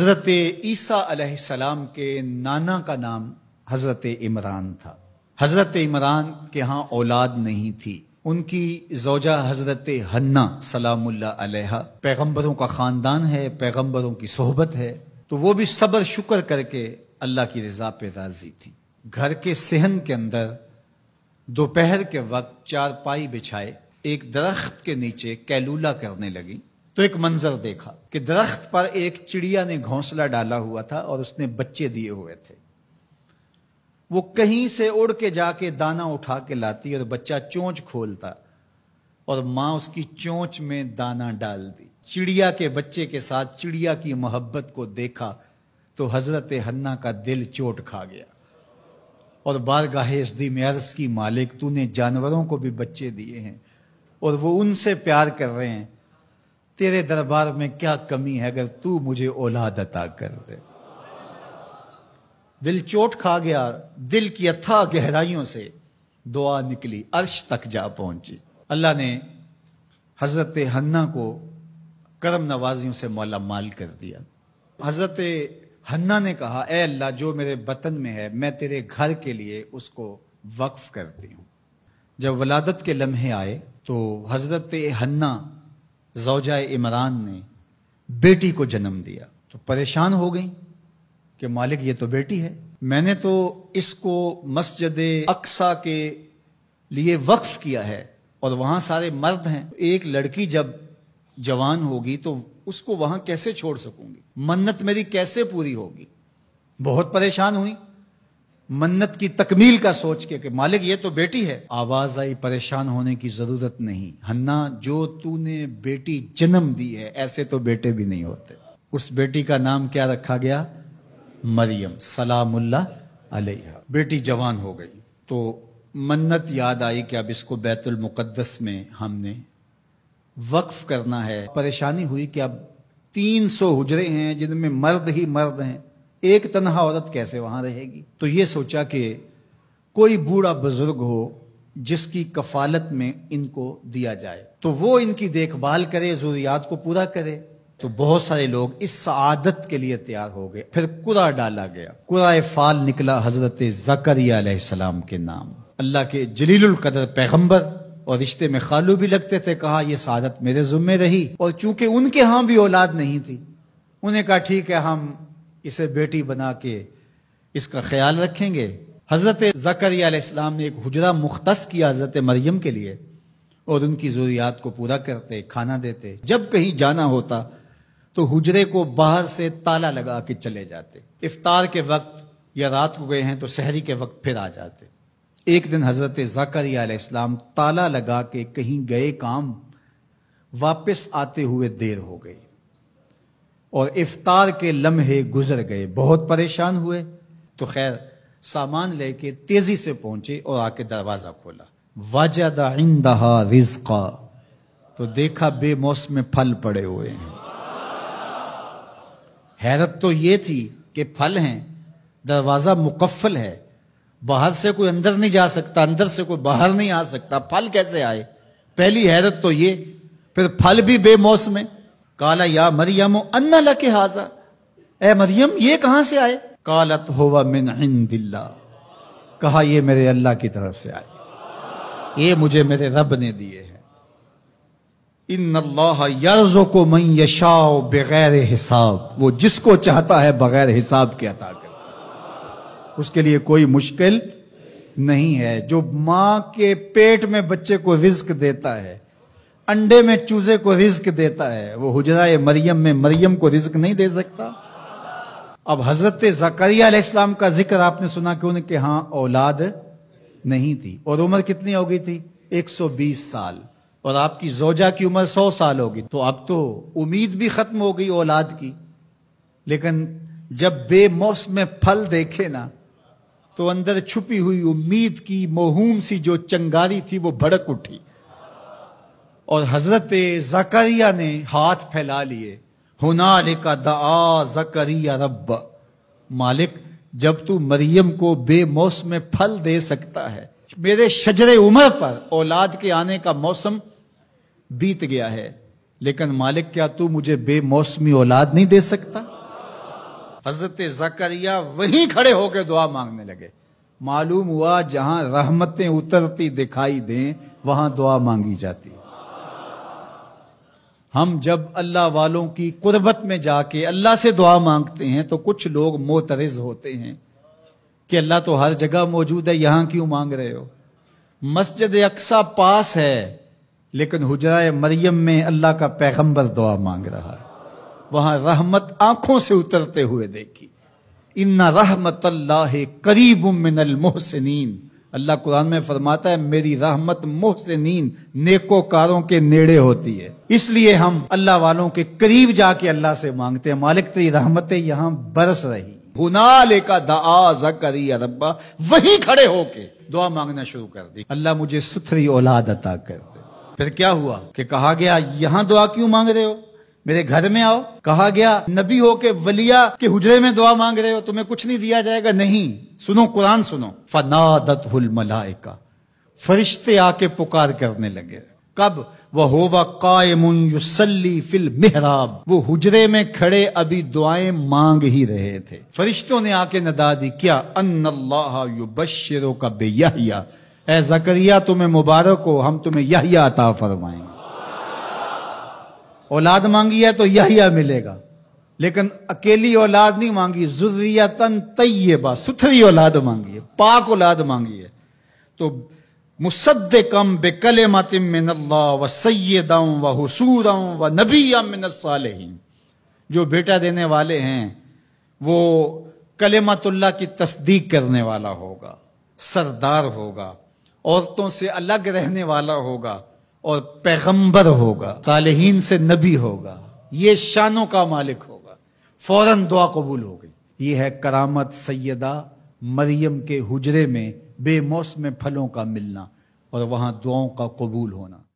हजरत ईसा सलाम के नाना का नाम हजरत इमरान था हजरत इमरान के यहाँ औलाद नहीं थी उनकी जोजा हजरत हन्ना सलामुल्ला अलैहा पैगंबरों का खानदान है पैगंबरों की सोहबत है तो वो भी सब्र शुक्र करके अल्लाह की रजा पे राजी थी घर के सेहन के अंदर दोपहर के वक्त चार पाई बिछाए एक दरख्त के नीचे कैलूला करने लगी तो एक मंजर देखा कि दरख्त पर एक चिड़िया ने घोंसला डाला हुआ था और उसने बच्चे दिए हुए थे वो कहीं से उड़ के जाके दाना उठा के लाती और बच्चा चोंच खोलता और मां उसकी चोंच में दाना डाल दी चिड़िया के बच्चे के साथ चिड़िया की मोहब्बत को देखा तो हजरत हन्ना का दिल चोट खा गया और बार इसदी मर्स की मालिक तूने जानवरों को भी बच्चे दिए हैं और वो उनसे प्यार कर रहे हैं तेरे दरबार में क्या कमी है अगर तू मुझे औलाद अता कर दे दिल चोट खा गया दिल की अथाह गहराइयों से दुआ निकली अर्श तक जा पहुंची अल्लाह ने हजरत हन्ना को करम नवाजियों से मौला माल कर दिया हजरत हन्ना ने कहा ए अल्लाह जो मेरे वतन में है मैं तेरे घर के लिए उसको वक्फ करती हूँ जब वलादत के लम्हे आए तो हजरत हन्ना जौजा इमरान ने बेटी को जन्म दिया तो परेशान हो गई कि मालिक ये तो बेटी है मैंने तो इसको मस्जिद अक्सा के लिए वक्फ किया है और वहां सारे मर्द हैं एक लड़की जब जवान होगी तो उसको वहां कैसे छोड़ सकूंगी मन्नत मेरी कैसे पूरी होगी बहुत परेशान हुई मन्नत की तकमील का सोच के कि मालिक ये तो बेटी है आवाज आई परेशान होने की जरूरत नहीं हन्ना जो तूने बेटी जन्म दी है ऐसे तो बेटे भी नहीं होते उस बेटी का नाम क्या रखा गया मरियम सलामुल्ला अलैहा बेटी जवान हो गई तो मन्नत याद आई कि अब इसको बैतुल मुकद्दस में हमने वक्फ करना है परेशानी हुई कि अब 300 हुजरे हैं जिनमें मर्द ही मर्द हैं एक तनहा औरत कैसे वहां रहेगी तो ये सोचा कि कोई बूढ़ा बुजुर्ग हो जिसकी कफालत में इनको दिया जाए तो वो इनकी देखभाल करे जरूरियात को पूरा करे तो बहुत सारे लोग इस आदत के लिए तैयार हो गए फिर कुरा डाला गया कुरा फाल निकला हजरत जकरिया के नाम अल्लाह के जलील कदर पैगम्बर और रिश्ते में खालू भी लगते थे कहा यह सादत मेरे जुम्मे रही और चूंकि उनके यहां भी औलाद नहीं थी उन्हें कहा ठीक है हम इसे बेटी बना के इसका ख्याल रखेंगे हज़रत जकरियालाम ने एक हजरा मुख्त किया हज़रत मरियम के लिए और उनकी ज़रूरियात को पूरा करते खाना देते जब कहीं जाना होता तो हजरे को बाहर से ताला लगा के चले जाते इफ्तार के वक्त या रात को गए हैं तो शहरी के वक्त फिर आ जाते एक दिन हज़रत इस्लाम ताला लगा के कहीं गए काम वापस आते हुए देर हो गई और इफ्तार के लम्हे गुजर गए बहुत परेशान हुए तो खैर सामान लेके तेजी से पहुंचे और आके दरवाजा खोला वजदा इंदहा रिजका तो देखा बेमौसम फल पड़े हुए हैं हैरत तो ये थी कि फल हैं दरवाजा मुकफ्फल है बाहर से कोई अंदर नहीं जा सकता अंदर से कोई बाहर नहीं आ सकता फल कैसे आए पहली हैरत तो ये फिर फल भी बेमौसम है काला या मरियम अन्ना लके हाजा ए मरियम ये कहां से आए कालत होवा मिन दिल्ला कहा ये मेरे अल्लाह की तरफ से आए ये मुझे मेरे रब ने दिए हैं इन अल्लाह यर्जो को मई यशाओ बगैर हिसाब वो जिसको चाहता है बगैर हिसाब के अता कर उसके लिए कोई मुश्किल नहीं है जो मां के पेट में बच्चे को रिस्क देता है अंडे में चूजे को रिस्क देता है वो हजरा मरियम में मरियम को रिज्क नहीं दे सकता अब हजरत जकरिया इस्लाम का जिक्र आपने सुना कि उनके यहां औलाद नहीं थी और उम्र कितनी हो गई थी 120 साल और आपकी जोजा की उम्र 100 साल होगी तो अब तो उम्मीद भी खत्म हो गई औलाद की लेकिन जब बेमौसम में फल देखे ना तो अंदर छुपी हुई उम्मीद की मोहूम सी जो चंगारी थी वो भड़क उठी और हजरत जकरिया ने हाथ फैला लिए हुनार का दा जकरिया रब मालिक जब तू मरियम को बेमौसम फल दे सकता है मेरे शजरे उमर पर औलाद के आने का मौसम बीत गया है लेकिन मालिक क्या तू मुझे बेमौसमी औलाद नहीं दे सकता हजरत जकरिया वहीं खड़े होकर दुआ मांगने लगे मालूम हुआ जहां रहमतें उतरती दिखाई दें वहां दुआ मांगी जाती हम जब अल्लाह वालों की कुर्बत में जाके अल्लाह से दुआ मांगते हैं तो कुछ लोग मोतरज होते हैं कि अल्लाह तो हर जगह मौजूद है यहां क्यों मांग रहे हो मस्जिद अक्सा पास है लेकिन हुजरा मरियम में अल्लाह का पैगंबर दुआ मांग रहा है वहां रहमत आंखों से उतरते हुए देखी इन्ना रहमत अल्लाह करीब मिनल मोहसिन अल्लाह कुरान में फरमाता है मेरी रहमत मोहसिन नेकोकारों के नेड़े होती है इसलिए हम अल्लाह वालों के करीब जाके अल्लाह से मांगते हैं मालिक तेरी रहमतें यहाँ बरस रही भुना लेका दआ जकरी रब्बा वहीं खड़े होके दुआ मांगना शुरू कर दी अल्लाह मुझे सुथरी औलाद अता कर फिर क्या हुआ कि कहा गया यहाँ दुआ क्यों मांग रहे हो मेरे घर में आओ कहा गया नबी हो के वलिया के हुजरे में दुआ मांग रहे हो तुम्हें कुछ नहीं दिया जाएगा नहीं सुनो कुरान सुनो फनादत हुल मलाइका फरिश्ते आके पुकार करने लगे कब वह वह कायमुन युसली फिल मेहराब वो हुजरे में खड़े अभी दुआएं मांग ही रहे थे फरिश्तों ने आके नदा दी क्या अन्नल्लाह का बेयहिया ऐ जकरिया तुम्हें मुबारक हो हम तुम्हें यहिया अता फरमाएंगे औलाद मांगी है तो यहिया मिलेगा लेकिन अकेली औलाद नहीं मांगी जुर्रियतन तय्यबा सुथरी औलाद मांगी है पाक औलाद मांगी है तो मुसद कम बेकल मतिम मिन व सैदम व हसूरम व नबी अमिन जो बेटा देने वाले हैं वो कलेमतुल्ला की तस्दीक करने वाला होगा सरदार होगा औरतों से अलग रहने वाला होगा और पैगंबर होगा सालहीन से नबी होगा ये शानों का मालिक होगा फौरन दुआ कबूल हो गई ये है करामत सैदा मरियम के हुजरे में बेमौसम फलों का मिलना और वहां दुआओं का कबूल होना